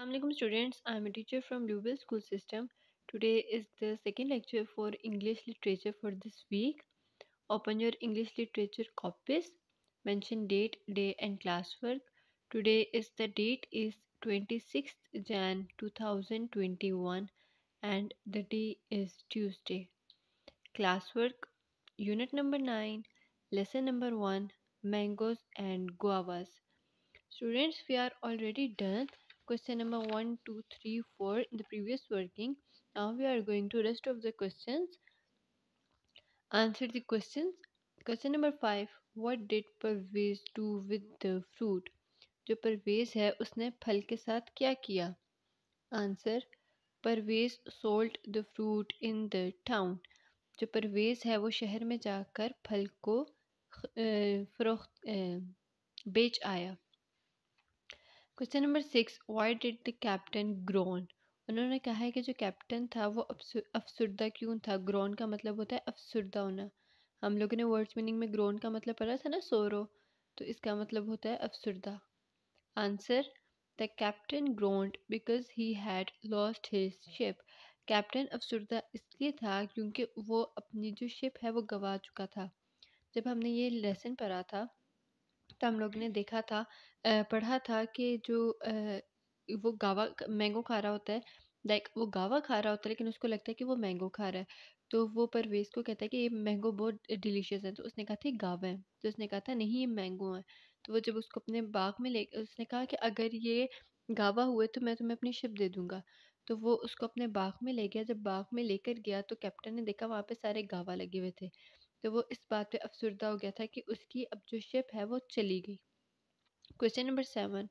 Assalamualaikum students, I am a teacher from Dubai school system. Today is the second lecture for English literature for this week. Open your English literature copies. Mention date, day and classwork. Today is the date is 26th Jan 2021 and the day is Tuesday. Classwork Unit number 9 Lesson number 1 Mangoes and Guavas. Students, we are already done question number 1, 2, 3, 4 in the previous working. Now we are going to rest of the questions. Answer the questions. Question number 5. What did Parvez do with the fruit? जो परवेज है उसने फल के साथ क्या किया answer Parvez sold the fruit in the town जो परवेज है वो शहर में जाकर फल को फरोख्त बेच आया question number six why did the captain groan उन्होंने कहा है कि जो कैप्टन था वो अफसरदा क्यों था ग्रोन का मतलब होता है अफसरदा होना हम लोगों ने वर्ड्स मीनिंग में ग्रोन का मतलब पढ़ा था ना सोरो तो इसका मतलब होता है अफसरदा answer the captain groaned because he had lost his ship captain अफसरदा इसलिए था क्योंकि वो अपनी जो शिप है वो गवा चुका था जब हमने ये लेसन पढ़ा था कॉन्सेप्ट हम लोग ने देखा था पढ़ा था कि जो वो गावा मैंगो खा रहा होता है लाइक वो गावा खा रहा होता है लेकिन उसको लगता है कि वो मैंगो खा रहा है तो वो परवेज को कहता है कि ये मैंगो बहुत डिलीशियस है तो उसने कहा था गावा है तो उसने कहा था नहीं ये मैंगो है तो वो जब उसको अपने बाग में ले उसने कहा कि अगर ये गावा हुए तो मैं तुम्हें अपनी शिप दे दूँगा तो वो उसको अपने बाग में ले गया जब बाग में लेकर गया तो कैप्टन ने देखा वहाँ पे सारे गावा लगे हुए थे तो वो इस बात पे अफसरदा हो गया था कि उसकी अब जो शिप है वो चली गई question number seven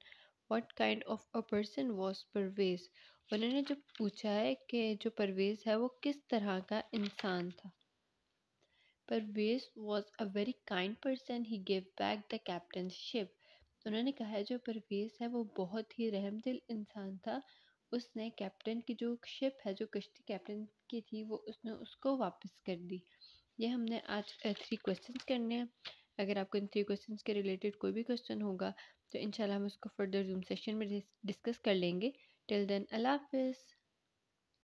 what kind of a person was Parvez उन्होंने जो पूछा है कि जो परवेज है वो किस तरह का इंसान था Parvez was a very kind person he give back the captain ship उन्होंने कहा है जो परवेज है वो बहुत ही रहम दिल इंसान था उसने कैप्टन की जो शिप है जो कश्ती कैप्टन की थी वो उसने उसको वापस कर दी ये हमने आज थ्री क्वेश्चन करने हैं अगर आपको इन थ्री क्वेश्चन के रिलेटेड कोई भी क्वेश्चन होगा तो इनशाला हम उसको फर्दर जूम सेशन में डिस्कस कर लेंगे टिल देन अल्लाह हाफिज़